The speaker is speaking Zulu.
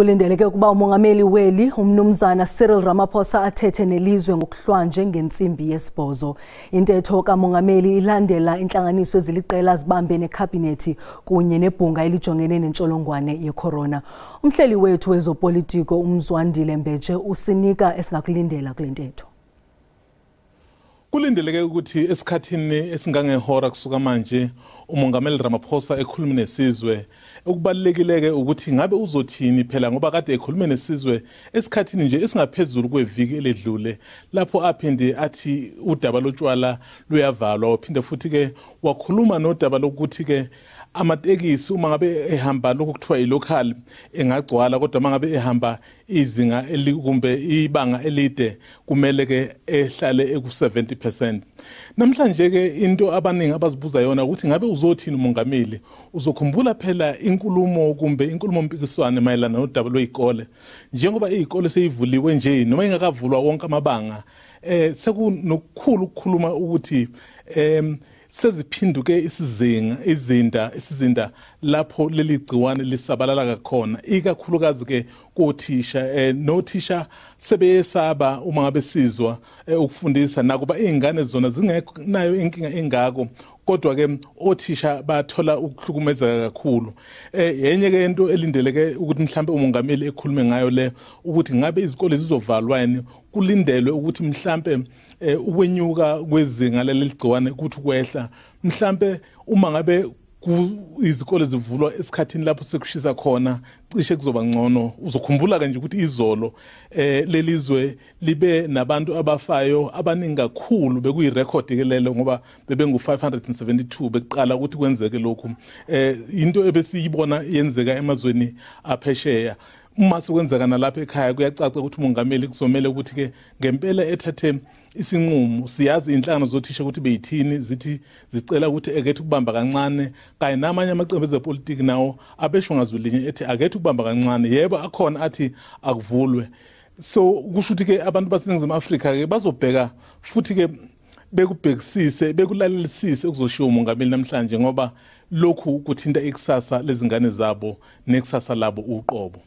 kulindeleke ukuba umongameli weli umnumzana cyril ramaphosa athethe nelizwe ngokuhlwanje ngensimbi yesibhozo intetho kamongameli ilandela intlanganiso eziliqela zibambe nekhabhinethi kunye nebhunga elijongene nentsholongwane yecorona umhleli wethu wezopolitiko umzwandile mbeje usinika esingakulindela kule ntetho kulindeleke ukuthi esikhathini esingangehora kusuka manje umongameli Ramaphosa ekhulume nesizwe ukubalekileke ukuthi ngabe uzothini phela ngoba kade ekhulume nesizwe esikhathini nje esingaphezulu kweviki eledlule lapho aphinde athi udaba lotshwala luyavalwa uphinde futhi ke wakhuluma nodaba lokuthi ke amatekisi uma ngabe ehamba lokuthiwa ilocal engagcwala kodwa mangabe ehamba izinga elikumbe ibanga elide kumele ke ehlale eku70 50% namhlanje ke into abaningi abazibuza yona ukuthi ngabe uzothini umongameli uzokhumbula phela inkulumo kumbe inkulumo mpikiswane mayelana nodaba lweyikole njengoba iyikole seyivuliwe nje noma ingakavulwa wonke amabanga eh sekunokukhulu ukukhuluma ukuthi em eh, seziphinduke isizinga izinda isizinda lapho leli gciwane lisabalala kakhona ikakhulukazi ke kothisha eh nothisha sebeyesaba uma ngabe sizwa eh, ukufundisa nakuba izingane zona zingekho nayo inkinga engako kodwa ke othisha bathola ukuhlukumezeka kakhulu eh, yenye ke into elindeleke ukuthi mhlambe umongameli ekhulume ngayo le ukuthi ngabe izikole zizovalwa yini kulindelwe ukuthi mhlambe eh, ukwenyuka kwezinga leligciwane ukuthi kwehla mhlambe uma ngabe izikole zivulwa esikhathini lapho sekushisa khona cishe kuzoba ngcono uzokhumbula kanje ukuthi izolo eh lelizwe libe nabantu abafayo abaningi kakhulu bekuyirecord kelelo ngoba bebengu 572 beqala ukuthi kwenzeke lokhu eh into ebesiyibona yenzeka emazweni aphesheya uma sekwenzeka nalapha ekhaya kuyacaca ukuthi umongameli kuzomela ukuthi ke ngempela ethathe isinqumo siyazi inhlangano zothisha ukuthi beyithini zithi zicela ukuthi akethe ukubamba kancane kanye namanye amaqembu ezepolitiki nawo abesho ngazwilinye ethi akethe ukubamba kancane yebo akhona athi akuvulwe so kusho ukuthi ke abantu baseningizimu afrika ke bazobheka futhi ke bekubhekisise bekulalelisise ukuzoshiya umongameli namhlanje ngoba lokhu kuthinta ikusasa lezingane zabo nekusasa labo uqobo